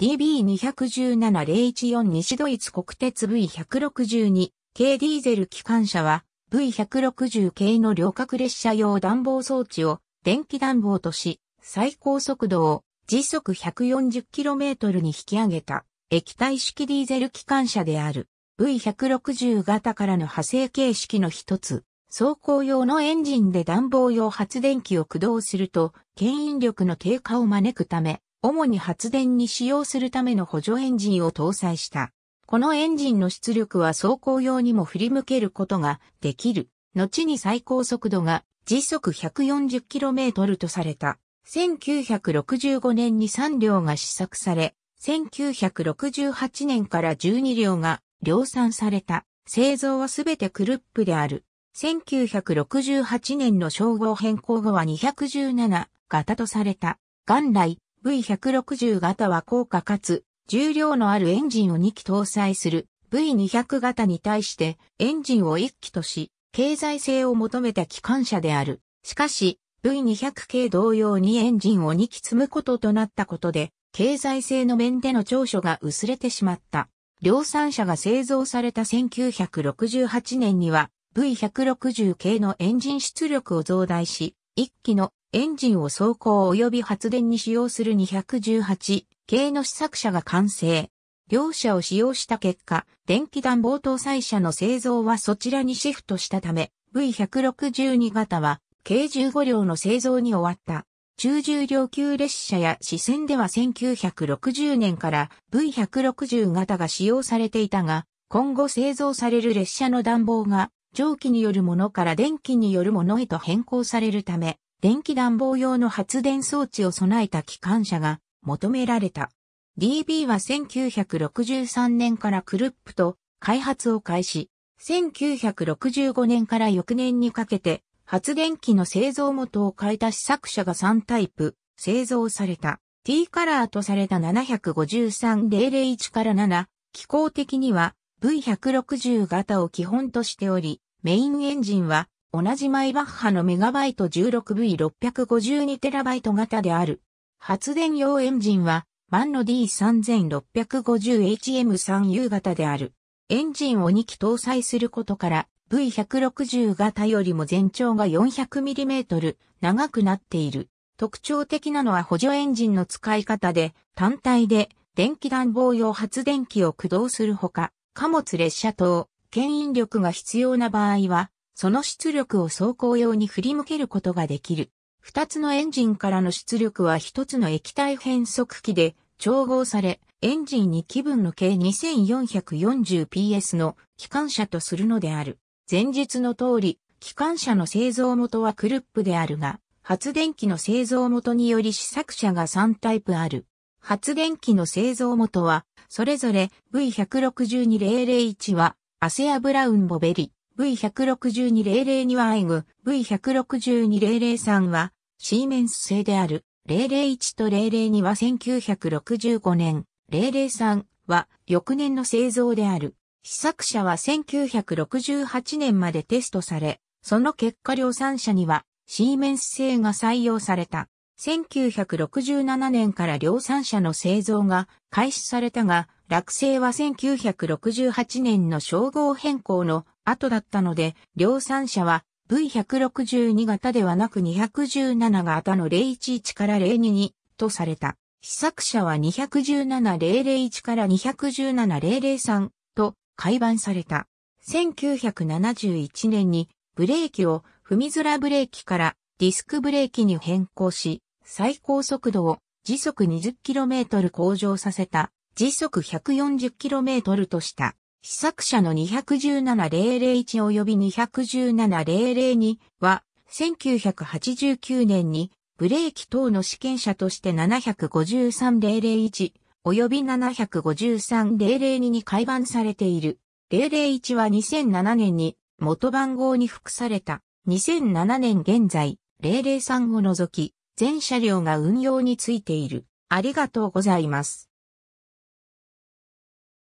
DB217-014 西ドイツ国鉄 V162 系ディーゼル機関車は V160 系の旅客列車用暖房装置を電気暖房とし、最高速度を時速 140km に引き上げた液体式ディーゼル機関車である V160 型からの派生形式の一つ。走行用のエンジンで暖房用発電機を駆動すると、牽引力の低下を招くため、主に発電に使用するための補助エンジンを搭載した。このエンジンの出力は走行用にも振り向けることができる。後に最高速度が時速 140km とされた。1965年に3両が試作され、1968年から12両が量産された。製造はすべてクルップである。1968年の称号変更後は217型とされた。元来、V160 型は高価かつ重量のあるエンジンを2機搭載する V200 型に対してエンジンを1機とし、経済性を求めた機関車である。しかし、V200 系同様にエンジンを2機積むこととなったことで、経済性の面での長所が薄れてしまった。量産車が製造された1968年には V160 系のエンジン出力を増大し、1機のエンジンを走行及び発電に使用する218系の試作車が完成。両車を使用した結果、電気暖房搭載車の製造はそちらにシフトしたため、V162 型は計15両の製造に終わった。中重量級列車や支線では1960年から V160 型が使用されていたが、今後製造される列車の暖房が蒸気によるものから電気によるものへと変更されるため、電気暖房用の発電装置を備えた機関車が求められた。DB は1963年からクルップと開発を開始、1965年から翌年にかけて発電機の製造元を変えた試作車が3タイプ製造された。T カラーとされた753001から7、機構的には V160 型を基本としており、メインエンジンは同じマイバッハのメガバイト 16V652TB 型である。発電用エンジンは、マンの D3650HM3U 型である。エンジンを2機搭載することから、V160 型よりも全長が 400mm 長くなっている。特徴的なのは補助エンジンの使い方で、単体で電気暖房用発電機を駆動するほか、貨物列車等、牽引力が必要な場合は、その出力を走行用に振り向けることができる。二つのエンジンからの出力は一つの液体変速機で調合され、エンジンに気分の計 2440PS の機関車とするのである。前述の通り、機関車の製造元はクルップであるが、発電機の製造元により試作車が3タイプある。発電機の製造元は、それぞれ V162001 は、アセア・ブラウン・ボベリ、V162-002 はアイグ、V162-003 はシーメンス製である、001と002は1965年、003は翌年の製造である。試作車は1968年までテストされ、その結果量産車にはシーメンス製が採用された。1967年から量産車の製造が開始されたが、落成は1968年の称号変更の後だったので、量産車は V162 型ではなく217型の011から02 2とされた。試作車は217001から217003と改版された。1971年にブレーキを踏み面ブレーキからディスクブレーキに変更し、最高速度を時速 20km 向上させた時速 140km とした。試作車の217001及び217002は、1989年にブレーキ等の試験車として753001及び753002に改版されている。001は2007年に元番号に付された。2007年現在、003を除き、全車両が運用についている。ありがとうございます。